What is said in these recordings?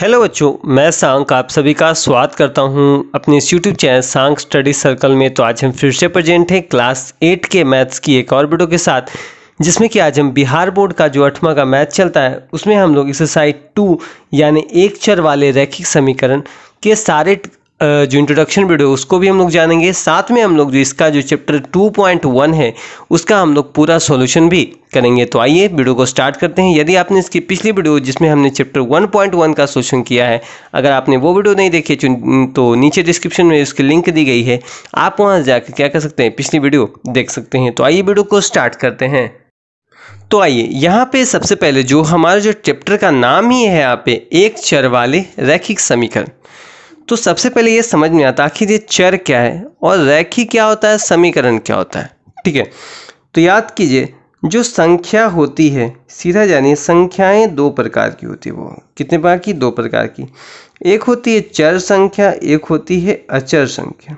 hello बच्चों मैं सांग आप सभी का स्वागत करता हूं अपने इस YouTube channel song study circle में तो आज हम फिर से प्रेजेंट हैं क्लास एट के मैथ्स की एक और वीडियो के साथ जिसमें कि आज हम बिहार बोर्ड का जो अठवा का मैथ चलता है उसमें हम लोग एक्सरसाइज टू यानी एक चर वाले रैखिक समीकरण के सारे जो इंट्रोडक्शन वीडियो उसको भी हम लोग जानेंगे साथ में हम लोग जो इसका जो चैप्टर 2.1 है उसका हम लोग पूरा सॉल्यूशन भी करेंगे तो आइए वीडियो को स्टार्ट करते हैं यदि आपने इसकी पिछली वीडियो जिसमें हमने चैप्टर 1.1 का सॉल्यूशन किया है अगर आपने वो वीडियो नहीं देखी तो नीचे डिस्क्रिप्शन में उसकी लिंक दी गई है आप वहाँ जाकर क्या कर सकते हैं पिछली वीडियो देख सकते हैं तो आइए वीडियो को स्टार्ट करते हैं तो आइए यहाँ पे सबसे पहले जो हमारा जो चैप्टर का नाम ही है यहाँ पे एक चर वाले रैखिक समीकरण तो सबसे पहले ये समझ में आता आखिर ये चर क्या है और रैखी क्या होता है समीकरण क्या होता है ठीक है तो याद कीजिए जो संख्या होती है सीधा जानिए संख्याएं दो प्रकार की होती है वो कितने प्रकार की दो प्रकार की एक होती है चर संख्या एक होती है अचर संख्या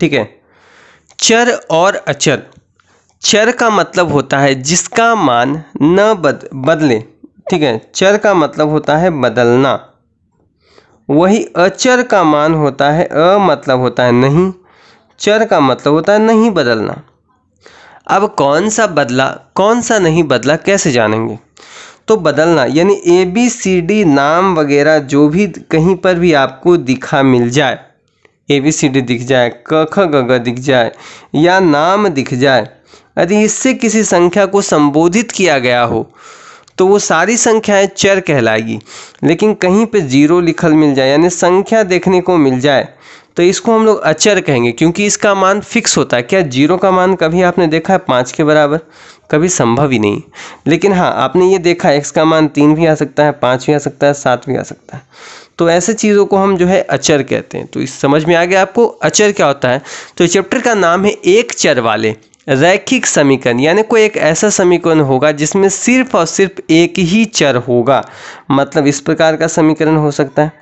ठीक है चर और अचर चर का मतलब होता है जिसका मान न बद बदले ठीक है चर का मतलब होता है बदलना वही अचर का मान होता है अ मतलब होता है नहीं चर का मतलब होता है नहीं बदलना अब कौन सा बदला कौन सा नहीं बदला कैसे जानेंगे तो बदलना यानी ए बी सी डी नाम वगैरह जो भी कहीं पर भी आपको दिखा मिल जाए ए बी सी डी दिख जाए क ख ग ग दिख जाए या नाम दिख जाए यदि इससे किसी संख्या को संबोधित किया गया हो तो वो सारी संख्याएं चर कहलाएगी लेकिन कहीं पे जीरो लिखल मिल जाए यानी संख्या देखने को मिल जाए तो इसको हम लोग अचर कहेंगे क्योंकि इसका मान फिक्स होता है क्या जीरो का मान कभी आपने देखा है पाँच के बराबर कभी संभव ही नहीं लेकिन हाँ आपने ये देखा एक्स का मान तीन भी आ सकता है पाँच भी आ सकता है सात भी आ सकता है तो ऐसे चीज़ों को हम जो है अचर कहते हैं तो इस समझ में आ गया आपको अचर क्या होता है तो चैप्टर का नाम है एक चर वाले रैखिक समीकरण यानी कोई एक ऐसा समीकरण होगा जिसमें सिर्फ और सिर्फ एक ही चर होगा मतलब इस प्रकार का समीकरण हो सकता है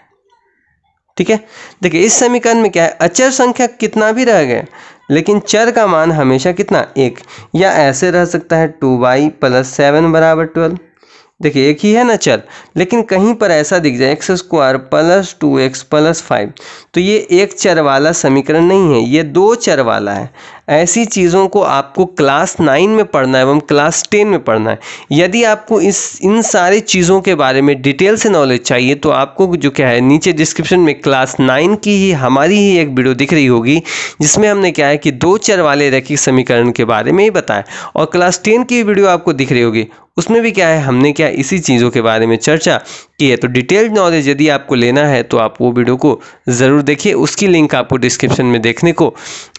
ठीक है देखिए इस समीकरण में क्या है अचर संख्या कितना भी रह गया लेकिन चर का मान हमेशा कितना एक या ऐसे रह सकता है टू बाई प्लस सेवन बराबर ट्वेल्व देखिए एक ही है ना चर लेकिन कहीं पर ऐसा दिख जाए X square plus two X plus five तो ये एक चर वाला समीकरण नहीं है ये दो चर वाला है ऐसी चीज़ों को आपको क्लास नाइन में पढ़ना है एवं क्लास टेन में पढ़ना है यदि आपको इस इन सारे चीज़ों के बारे में डिटेल से नॉलेज चाहिए तो आपको जो क्या है नीचे डिस्क्रिप्शन में क्लास नाइन की ही हमारी ही एक वीडियो दिख रही होगी जिसमें हमने क्या है कि दो चर वाले रैखिक समीकरण के बारे में ही बताया और क्लास टेन की वीडियो आपको दिख रही होगी उसमें भी क्या है हमने क्या इसी चीज़ों के बारे में चर्चा की है तो डिटेल्ड नॉलेज यदि आपको लेना है तो आप वो वीडियो को ज़रूर देखिए उसकी लिंक आपको डिस्क्रिप्शन में देखने को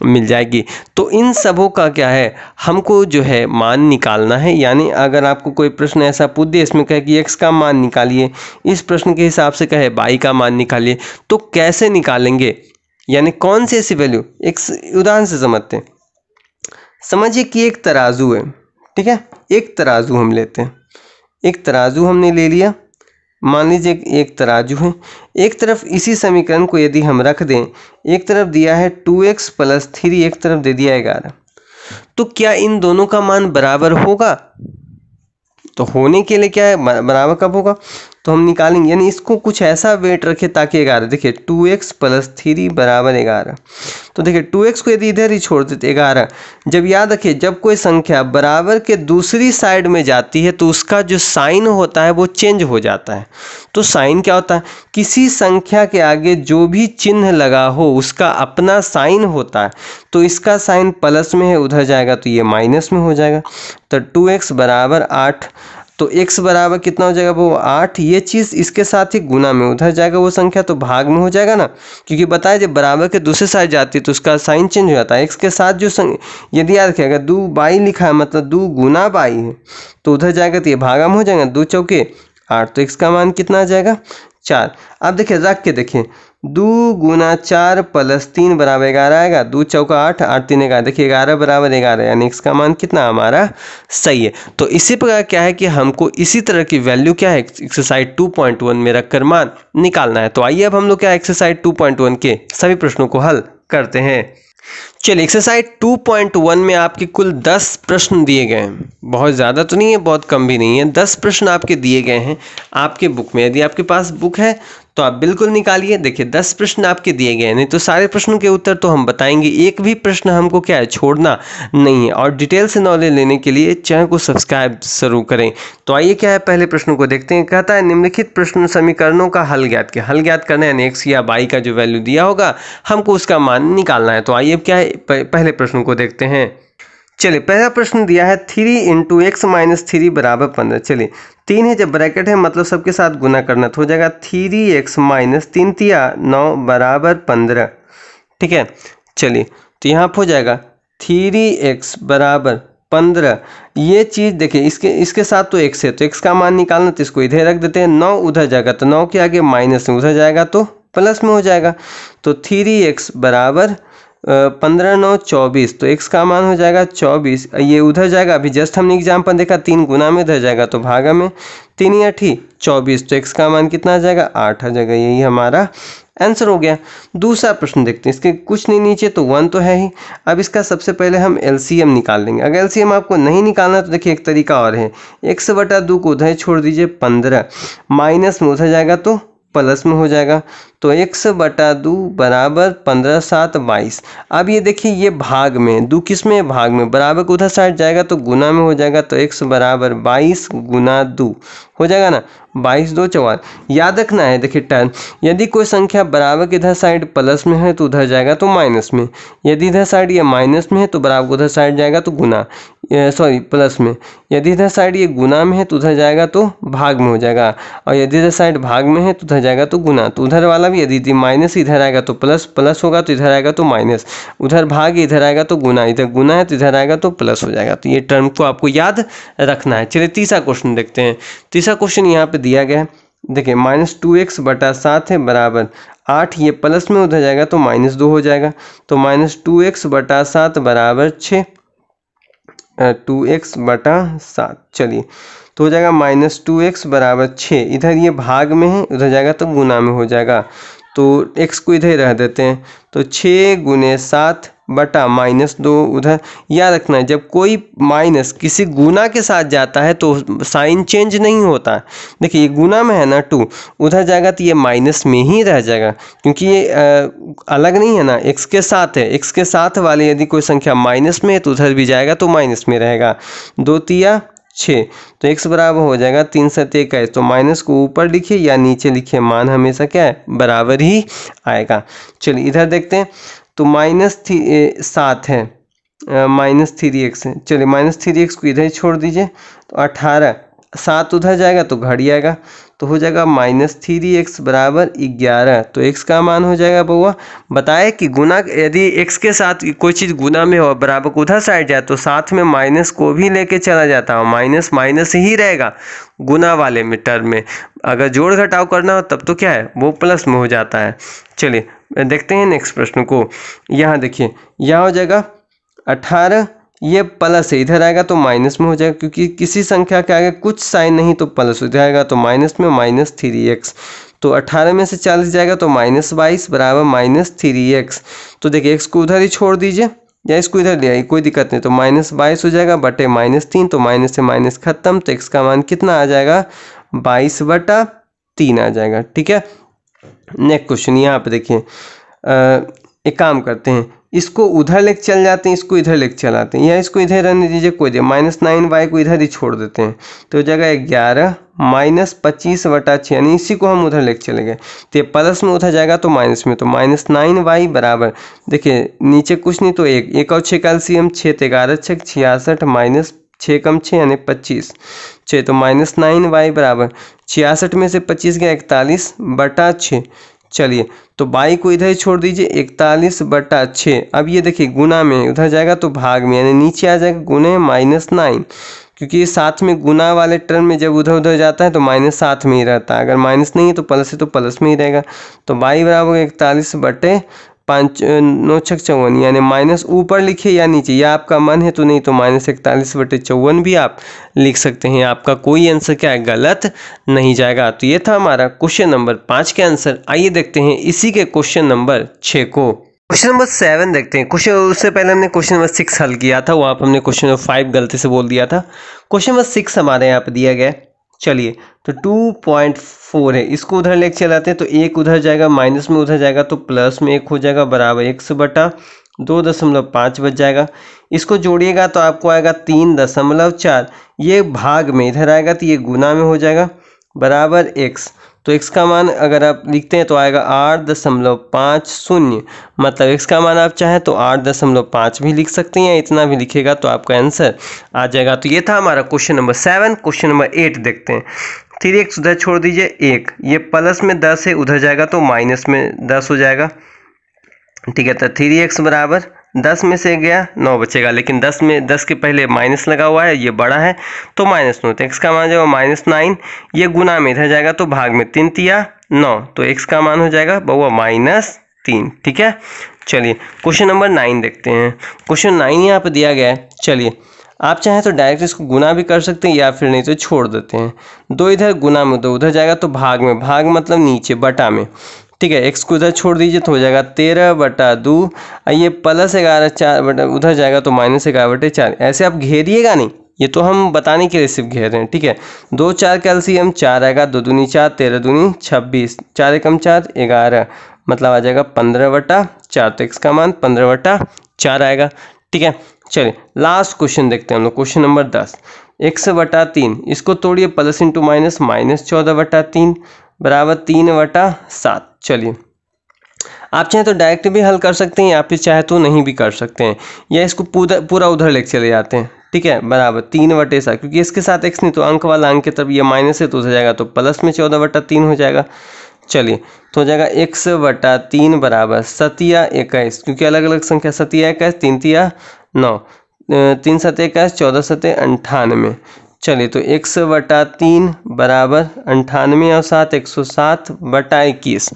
मिल जाएगी तो तो इन सबों का क्या है हमको जो है मान निकालना है यानी अगर आपको कोई प्रश्न ऐसा पूछ दे इसमें कहे कि एक्स का मान निकालिए इस प्रश्न के हिसाब से कहे बाई का मान निकालिए तो कैसे निकालेंगे यानी कौन सी ऐसी वैल्यू एक उदाहरण से समझते हैं समझिए कि एक तराजू है ठीक है एक तराजू हम लेते हैं एक तराजू हमने ले लिया मान लीजिए एक तराजू है एक तरफ इसी समीकरण को यदि हम रख दें एक तरफ दिया है टू एक्स प्लस थ्री एक तरफ दे दिया है ग्यारह तो क्या इन दोनों का मान बराबर होगा तो होने के लिए क्या है बराबर कब होगा तो हम निकालेंगे यानी इसको कुछ ऐसा वेट रखे ताकि ग्यारह देखिए टू एक्स प्लस थ्री बराबर ग्यारह तो देखिए टू एक्स को यदि इधर ही छोड़ देते ग्यारह जब याद रखिए जब कोई संख्या बराबर के दूसरी साइड में जाती है तो उसका जो साइन होता है वो चेंज हो जाता है तो साइन क्या होता है किसी संख्या के आगे जो भी चिन्ह लगा हो उसका अपना साइन होता है तो इसका साइन प्लस में है उधर जाएगा तो ये माइनस में हो जाएगा तो टू एक्स बराबर आठ तो एक्स बराबर कितना हो जाएगा वो आठ ये चीज़ इसके साथ ही गुना में उधर जाएगा वो संख्या तो भाग में हो जाएगा ना क्योंकि बताए जब बराबर के दूसरे साइड जाती है तो उसका साइन चेंज हो जाता है एक्स के साथ जो यदि याद अगर दो बाई लिखा है मतलब दो गुना बाई है तो उधर जाएगा तो ये भागा में हो जाएगा दो चौके आठ तो एक्स का मान कितना आ जाएगा चार अब देखिए रख के देखिए दो गुना चार प्लस तीन बराबर ग्यारह आएगा दो चौका आठ आठ तीन ग्यारह देखिए ग्यारह बराबर ग्यारह यानी इसका मान कितना हमारा सही है तो इसी प्रकार क्या है कि हमको इसी तरह की वैल्यू क्या है एक्सरसाइज टू पॉइंट वन में रखकर मान निकालना है तो आइए अब हम लोग क्या एक्सरसाइज टू पॉइंट वन के सभी प्रश्नों को हल करते हैं चलिए एक्सरसाइज 2.1 में आपके कुल 10 प्रश्न दिए गए हैं बहुत ज़्यादा तो नहीं है बहुत कम भी नहीं है 10 प्रश्न आपके दिए गए हैं आपके बुक में यदि आपके पास बुक है तो आप बिल्कुल निकालिए देखिए दस प्रश्न आपके दिए गए नहीं तो सारे प्रश्नों के उत्तर तो हम बताएंगे एक भी प्रश्न हमको क्या है छोड़ना नहीं है और डिटेल से नॉलेज लेने के लिए चैनल को सब्सक्राइब जरूर करें तो आइए क्या है पहले प्रश्न को देखते हैं कहता है निम्नलिखित प्रश्न समीकरणों का हल ज्ञात के हल ज्ञात करना है एक्स या बाई का जो वैल्यू दिया होगा हमको उसका मान निकालना है तो आइए क्या है पहले प्रश्न को देखते हैं चलिए पहला प्रश्न दिया है three into X minus three बराबर पंद्रह चलिए तीन है जब ब्रैकेट है मतलब सबके साथ गुना करना तो हो जाएगा थ्री एक्स माइनस तीन तिया नौ बराबर पंद्रह ठीक है चलिए तो यहाँ पर हो जाएगा थ्री एक्स बराबर पंद्रह ये चीज़ देखिए इसके इसके साथ तो एक्स है तो एक्स का मान निकालना तो इसको इधर रख देते हैं नौ उधर जाएगा तो नौ के आगे माइनस में उधर जाएगा तो प्लस में हो जाएगा तो थ्री एक्स बराबर पंद्रह नौ चौबीस तो एक्स का मान हो जाएगा चौबीस ये उधर जाएगा अभी जस्ट हमने एग्जाम्पल देखा तीन गुना में उधर जाएगा तो भागा में तीन या ठीक चौबीस तो एक्स का मान कितना आ जाएगा आठ आ जाएगा यही हमारा आंसर हो गया दूसरा प्रश्न देखते हैं इसके कुछ नहीं नीचे तो वन तो है ही अब इसका सबसे पहले हम एल निकाल लेंगे अगर एल आपको नहीं निकालना तो देखिए एक तरीका और है एक्स बटा दो को उधर छोड़ दीजिए पंद्रह माइनस में उधर जाएगा तो प्लस में हो जाएगा तो एक्स बटा दो बराबर पंद्रह सात बाईस अब ये देखिए ये भाग में दो किस में भाग में बराबर उधर साइड जाएगा तो गुना में हो जाएगा तो एक्स बराबर बाईस गुना दो हो जाएगा ना बाईस दो चौवाल याद रखना है देखिए टर्न यदि कोई संख्या बराबर के इधर साइड प्लस में है तो उधर जाएगा तो माइनस में यदि इधर साइड ये माइनस में है तो बराबर उधर साइड जाएगा तो गुना सॉरी प्लस में यदि इधर साइड ये गुना में है तो उधर जाएगा तो भाग में हो जाएगा और यदि इधर साइड भाग में है तो उधर जाएगा तो गुना तो उधर वाला भी यदि यदि माइनस इधर आएगा तो प्लस प्लस होगा तो इधर आएगा तो माइनस उधर भाग इधर आएगा तो गुना इधर गुना है तो इधर आएगा तो प्लस हो जाएगा तो ये टर्म को आपको याद रखना है चलिए तीसरा क्वेश्चन देखते हैं तीसरा क्वेश्चन यहाँ पर दिया गया है देखिए माइनस टू एक्स बटा सात है बराबर आठ ये प्लस में उधर जाएगा तो माइनस दो हो जाएगा तो माइनस टू एक्स बटा सात बराबर छः टू एक्स बटा सात चलिए तो हो जाएगा माइनस टू एक्स बराबर छः इधर ये भाग में है उधर जाएगा तो गुना में हो जाएगा तो एक्स को इधर ही रह देते हैं तो छः गुने सात बटा माइनस दो उधर याद रखना जब कोई माइनस किसी गुना के साथ जाता है तो साइन चेंज नहीं होता देखिए गुना में है ना टू उधर जाएगा तो ये माइनस में ही रह जाएगा क्योंकि ये आ, अलग नहीं है ना एक्स के साथ है एक्स के साथ वाले यदि कोई संख्या माइनस में है तो उधर भी जाएगा तो माइनस में रहेगा दो तिया छः तो एक्स बराबर हो जाएगा तीन सत इक्कीस तो माइनस को ऊपर लिखिए या नीचे लिखिए मान हमेशा क्या है बराबर ही आएगा चलिए इधर देखते हैं तो माइनस थी सात है माइनस थ्री एक्स है चलिए माइनस थ्री एक्स को इधर ही छोड़ दीजिए तो अठारह सात उधर जाएगा तो घट जाएगा तो हो जाएगा माइनस थ्री एक्स बराबर ग्यारह तो एक्स का मान हो जाएगा बउआ बताए कि गुना यदि एक्स के साथ कोई चीज़ गुना में हो बराबर उधर साइड जाए तो साथ में माइनस को भी लेके चला जाता हो माइनस माइनस ही रहेगा गुना वाले में टर्म में अगर जोड़ घटाव करना हो तब तो क्या है वो प्लस में हो जाता है चलिए देखते हैं नेक्स्ट प्रश्न को यहाँ देखिए यहाँ हो जाएगा अठारह ये प्लस है इधर आएगा तो माइनस में हो जाएगा क्योंकि किसी संख्या के आगे कुछ साइन नहीं तो प्लस हो आएगा तो माइनस में माइनस थ्री एक्स तो 18 में से चालीस जाएगा तो माइनस बाईस बराबर माइनस थ्री एक्स तो देखिए एक्स को उधर ही छोड़ दीजिए या इसको इधर ले आइए कोई दिक्कत नहीं तो माइनस बाईस हो जाएगा बटे माइनस तीन तो माइनस से माइनस खत्म तो एक्स का मान कितना आ जाएगा बाईस बटा तीन आ जाएगा ठीक है नेक्स्ट क्वेश्चन यहाँ पर देखिए एक काम करते हैं इसको उधर लेके चल जाते हैं इसको इधर लेके चल आते हैं या इसको इधर रहने दीजिए कोई दे माइनस नाइन वाई को इधर ही छोड़ देते हैं तो हो जाएगा ग्यारह माइनस पच्चीस वटा छः यानी इसी को हम उधर लेके चले गए तो ये प्लस में उधर जाएगा तो माइनस में तो माइनस नाइन वाई बराबर देखिए नीचे कुछ नहीं तो एक एक और छः का हम छः ग्यारह छः छियासठ माइनस छः कम छः यानी पच्चीस छः तो माइनस नाइन वाई बराबर छियासठ में से पच्चीस गया इकतालीस बटा छः चलिए तो बाई को इधर ही छोड़ दीजिए इकतालीस बटा छः अब ये देखिए गुना में उधर जाएगा तो भाग में यानी नीचे आ जाएगा गुने माइनस नाइन क्योंकि ये साथ में गुना वाले टर्न में जब उधर उधर जाता है तो माइनस साथ में ही रहता है अगर माइनस नहीं है तो प्लस है तो प्लस में ही रहेगा तो बाई बराबर इकतालीस बटे पाँच नौ छक चौवन यानी माइनस ऊपर लिखे या नीचे या आपका मन है तो नहीं तो माइनस इकतालीस बटे चौवन भी आप लिख सकते हैं आपका कोई आंसर क्या है गलत नहीं जाएगा तो ये था हमारा क्वेश्चन नंबर पाँच के आंसर आइए देखते हैं इसी के क्वेश्चन नंबर छः को क्वेश्चन नंबर सेवन देखते हैं क्वेश्चन उससे पहले हमने क्वेश्चन नंबर सिक्स हल किया था वहाँ पर हमने क्वेश्चन नंबर फाइव गलती से बोल दिया था क्वेश्चन नंबर सिक्स हमारे यहाँ पर दिया गया है चलिए तो टू पॉइंट फोर है इसको उधर लेके चलाते हैं तो एक उधर जाएगा माइनस में उधर जाएगा तो प्लस में एक हो जाएगा बराबर एक सौ बटा दो दशमलव पाँच बच जाएगा इसको जोड़िएगा तो आपको आएगा तीन दशमलव चार ये भाग में इधर आएगा तो ये गुना में हो जाएगा बराबर एक्स तो एक्स का मान अगर आप लिखते हैं तो आएगा आठ दशमलव पाँच शून्य मतलब एक्स का मान आप चाहें तो आठ दशमलव पाँच भी लिख सकते हैं इतना भी लिखेगा तो आपका आंसर आ जाएगा तो ये था हमारा question number seven question number eight देखते हैं फिर एक उधर छोड़ दीजिए एक ये प्लस में दस है उधर जाएगा तो माइनस में दस हो जाएगा ठीक है तो थ्री एक्स बराबर दस में से गया नौ बचेगा लेकिन दस में दस के पहले माइनस लगा हुआ है ये बड़ा है तो माइनस नौ तो एक्स का मान जाएगा माइनस नाइन ये गुना में इधर जाएगा तो भाग में तीन तिया नौ तो एक्स का मान हो जाएगा बउआ माइनस तीन ठीक है चलिए क्वेश्चन नंबर नाइन देखते हैं क्वेश्चन नाइन यहाँ पर दिया गया है चलिए आप चाहें तो डायरेक्ट इसको गुना भी कर सकते हैं या फिर नहीं तो छोड़ देते हैं दो इधर गुना में दो उधर जाएगा तो भाग में भाग मतलब नीचे बटा में ठीक है एक्स को इधर छोड़ दीजिए तो हो जाएगा तेरह बटा दो ये प्लस ग्यारह चार बटा उधर जाएगा तो माइनस ग्यारह बटे चार ऐसे आप घेरिएगा नहीं ये तो हम बताने के लिए सिर्फ घेर रहे हैं ठीक है दो चार का एलसीएम चार आएगा दो दूनी चार तेरह दूनी छब्बीस चार एकम चार ग्यारह मतलब आ जाएगा पंद्रह बटा चार तो एक्स का मान पंद्रह बटा चार आएगा ठीक है चलिए लास्ट क्वेश्चन देखते हैं हम लोग क्वेश्चन नंबर दस एक्स बटा तीन इसको तोड़िए प्लस इंटू माइनस माइनस चौदह बटा तीन बराबर तीन वटा सात चलिए आप चाहें तो डायरेक्ट भी हल कर सकते हैं या फिर चाहे तो नहीं भी कर सकते हैं या इसको पूरा पूरा उधर लेके चले जाते हैं ठीक है बराबर तीन वटे सात क्योंकि इसके साथ एक्स नहीं तो अंक वाला अंक की तरफ ये माइनस है तो हो जाएगा तो प्लस में चौदह वटा तीन हो जाएगा चलिए तो हो जाएगा एक्स वटा तीन बराबर सतिया इक्कीस क्योंकि अलग अलग संख्या सतिया इक्कीस तीन तिया नौ तीन सतह इक्कीस चौदह सतह अंठानवे चलिए तो एक सौ बटा तीन बराबर अंठानवे और सात एक सौ सात बटा इक्कीस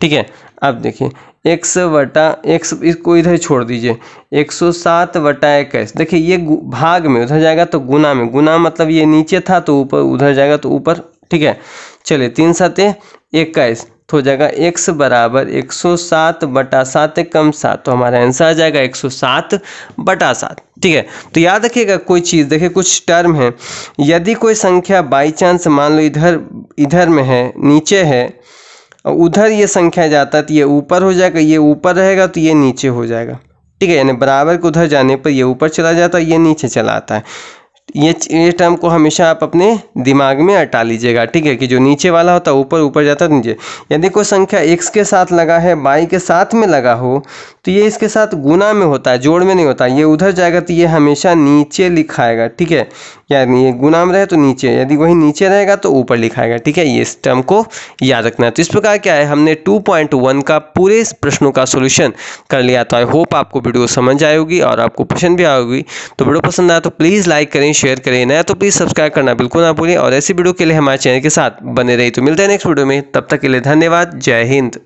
ठीक है अब देखिए एक सौ बटा एक सौ इसको इधर छोड़ दीजिए एक सौ सात बटा इक्कीस देखिए ये भाग में उधर जाएगा तो गुना में गुना मतलब ये नीचे था तो ऊपर उधर जाएगा तो ऊपर ठीक है चलिए तीन सात इक्कीस तो हो जाएगा एक्स बराबर एक सौ सात बटा सात कम सात तो हमारा आंसर आ जाएगा एक सौ सात बटा सात ठीक है तो याद रखिएगा कोई चीज़ देखिए कुछ टर्म है यदि कोई संख्या बाई चांस मान लो इधर इधर में है नीचे है और उधर ये संख्या जाता है तो ये ऊपर हो जाएगा ये ऊपर रहेगा तो ये नीचे हो जाएगा ठीक है यानी बराबर के उधर जाने पर ये ऊपर चला जाता है ये नीचे चला आता है ये ये टर्म को हमेशा आप अपने दिमाग में हटा लीजिएगा ठीक है कि जो नीचे वाला होता है ऊपर ऊपर जाता है नीचे यदि कोई संख्या एक्स के साथ लगा है बाई के साथ में लगा हो तो ये इसके साथ गुना में होता है जोड़ में नहीं होता ये उधर जाएगा तो ये हमेशा नीचे लिखाएगा ठीक है यानी ये गुना में रहे तो नीचे यदि वही नीचे रहेगा तो ऊपर लिखाएगा ठीक है ये इस टर्म को याद रखना है तो इस प्रकार क्या है हमने टू का पूरे प्रश्नों का सोल्यूशन कर लिया तो आई होप आपको वीडियो समझ आएगी और आपको पसंद भी आएगी तो वीडियो पसंद आया तो प्लीज़ लाइक करें शेयर करें नया तो प्लीज़ सब्सक्राइब करना बिल्कुल ना भूलें और ऐसी वीडियो के लिए हमारे चैनल के साथ बने रही तो मिलते हैं नेक्स्ट वीडियो में तब तक के लिए धन्यवाद जय हिंद